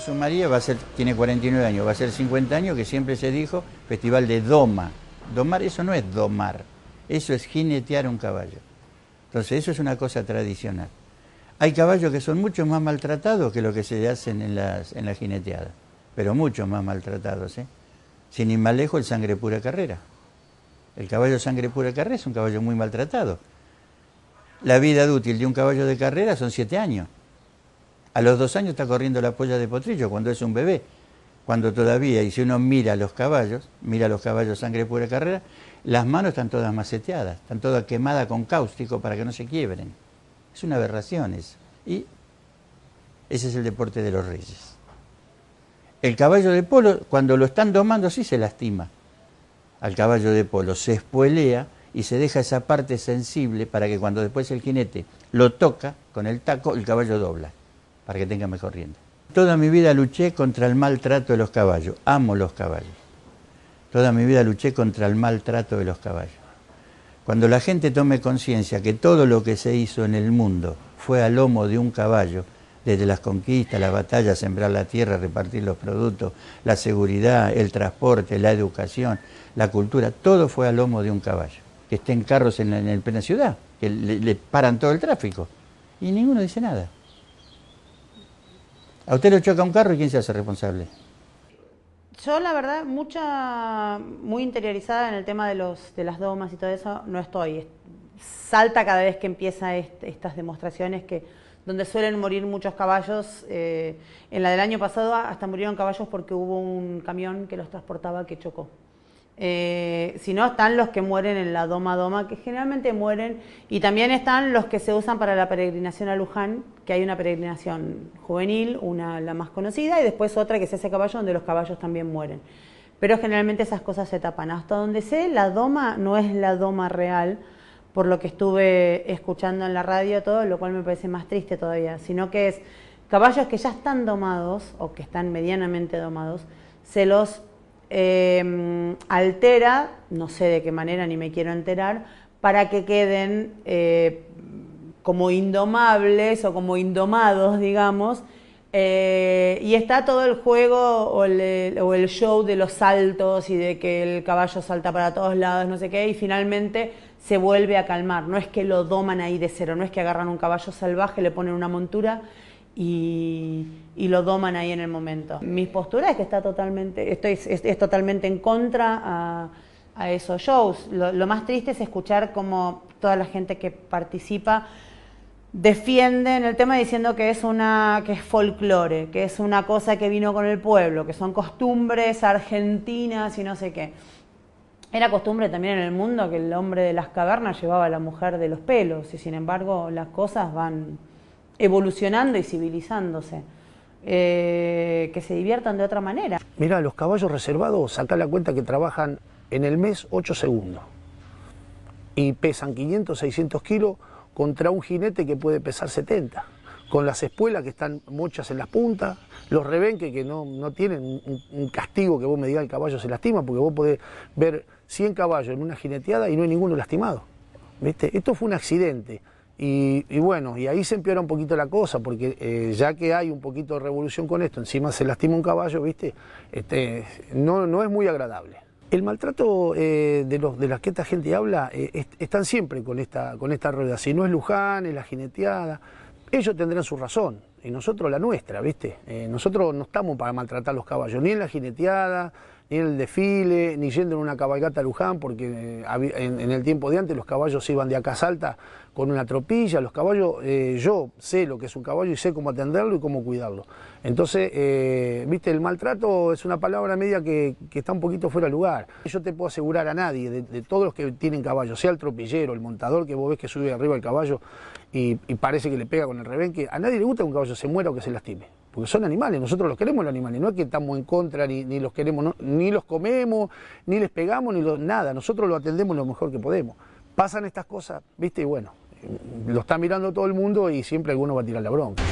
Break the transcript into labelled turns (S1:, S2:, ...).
S1: Su María va a ser, tiene 49 años, va a ser 50 años, que siempre se dijo Festival de Doma. Domar, eso no es domar, eso es jinetear un caballo. Entonces, eso es una cosa tradicional. Hay caballos que son mucho más maltratados que lo que se hacen en las, en la jineteada, pero mucho más maltratados. ¿eh? Sin ir el sangre pura carrera. El caballo sangre pura carrera es un caballo muy maltratado. La vida útil de un caballo de carrera son siete años. A los dos años está corriendo la polla de potrillo cuando es un bebé, cuando todavía, y si uno mira los caballos, mira los caballos sangre pura carrera, las manos están todas maceteadas, están todas quemadas con cáustico para que no se quiebren. Es una aberración eso. Y ese es el deporte de los reyes. El caballo de polo, cuando lo están domando, sí se lastima. Al caballo de polo se espuelea y se deja esa parte sensible para que cuando después el jinete lo toca con el taco, el caballo dobla para que tenga mejor rienda. Toda mi vida luché contra el maltrato de los caballos. Amo los caballos. Toda mi vida luché contra el maltrato de los caballos. Cuando la gente tome conciencia que todo lo que se hizo en el mundo fue a lomo de un caballo, desde las conquistas, las batallas, sembrar la tierra, repartir los productos, la seguridad, el transporte, la educación, la cultura, todo fue a lomo de un caballo. Que estén carros en, la, el, ciudad, que le paran todo el tráfico. Y ninguno dice nada. A usted le choca un carro y quién se hace responsable.
S2: Yo la verdad, mucha, muy interiorizada en el tema de, los, de las domas y todo eso, no estoy. Salta cada vez que empieza estas demostraciones que donde suelen morir muchos caballos. Eh, en la del año pasado hasta murieron caballos porque hubo un camión que los transportaba que chocó. Eh, si no, están los que mueren en la Doma Doma, que generalmente mueren, y también están los que se usan para la peregrinación a Luján, que hay una peregrinación juvenil, una la más conocida, y después otra que se hace caballo, donde los caballos también mueren. Pero generalmente esas cosas se tapan. Hasta donde sé, la Doma no es la Doma real, por lo que estuve escuchando en la radio todo, lo cual me parece más triste todavía, sino que es caballos que ya están domados o que están medianamente domados, se los Em, altera, no sé de qué manera ni me quiero enterar, para que queden eh, como indomables o como indomados, digamos, eh, y está todo el juego o el, o el, show de los saltos y de que el caballo salta para todos lados, no sé qué, y finalmente se vuelve a calmar. No es que lo doman ahí de cero, no es que agarran un caballo salvaje, le ponen una montura y, lo doman ahí en el momento. Mi postura es que está totalmente, estoy, es, totalmente en contra a, esos shows. Lo, más triste es escuchar como toda la gente que participa defienden el tema diciendo que es una que es folclore, que es una cosa que vino con el pueblo, que son costumbres argentinas y no sé qué. Era costumbre también en el mundo que el hombre de las cavernas llevaba a la mujer de los pelos y sin embargo las cosas van evolucionando y civilizándose. Eh, que se diviertan de otra manera.
S3: Mira, los caballos reservados, saca la cuenta que trabajan en el mes 8 segundos y pesan 500, 600 kilos contra un jinete que puede pesar 70, con las espuelas que están muchas en las puntas, los rebenques que no, no tienen un, castigo que vos me digas el caballo se lastima, porque vos podés ver 100 caballos en una jineteada y no hay ninguno lastimado. ¿Viste? Esto fue un accidente. Y, bueno, y ahí se empeora un poquito la cosa, porque eh, ya que hay un poquito de revolución con esto, encima se lastima un caballo, ¿viste? Este, no, es muy agradable. El maltrato eh, de, los, de las que esta gente habla eh, están siempre con esta, con esta rueda. Si no es Luján, es la jineteada, ellos tendrán su razón y nosotros la nuestra, ¿viste? nosotros no estamos para maltratar a los caballos, ni en la jineteada, ni en el desfile, ni yendo en una cabalgata a Luján, porque eh, en, el tiempo de antes los caballos iban de acá a Salta con una tropilla, los caballos, eh, yo sé lo que es un caballo y sé cómo atenderlo y cómo cuidarlo. Entonces, eh, viste, el maltrato es una palabra media que, está un poquito fuera de lugar. Yo te puedo asegurar a nadie, de, todos los que tienen caballos, sea el tropillero, el montador que vos ves que sube arriba el caballo y, y parece que le pega con el rebenque, a nadie le gusta que un caballo se muera o que se lastime porque son animales, nosotros los queremos los animales, no es que estamos en contra ni, los queremos, ni los comemos, ni les pegamos, ni nada, nosotros lo atendemos lo mejor que podemos. Pasan estas cosas, viste, y bueno, lo está mirando todo el mundo y siempre alguno va a tirar la bronca.